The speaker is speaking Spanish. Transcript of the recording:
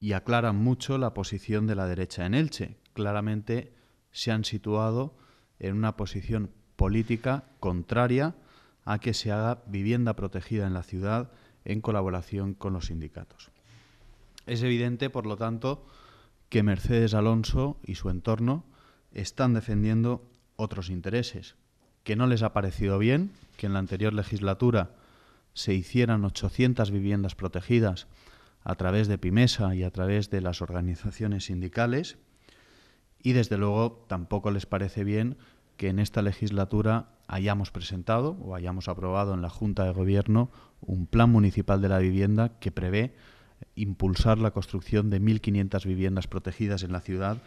y aclaran mucho la posición de la derecha en Elche. Claramente se han situado en una posición política contraria a que se haga vivienda protegida en la ciudad en colaboración con los sindicatos. Es evidente, por lo tanto, que Mercedes Alonso y su entorno están defendiendo otros intereses, que no les ha parecido bien que en la anterior legislatura se hicieran 800 viviendas protegidas a través de PIMESA y a través de las organizaciones sindicales y desde luego tampoco les parece bien que en esta legislatura hayamos presentado o hayamos aprobado en la Junta de Gobierno un plan municipal de la vivienda que prevé impulsar la construcción de 1.500 viviendas protegidas en la ciudad.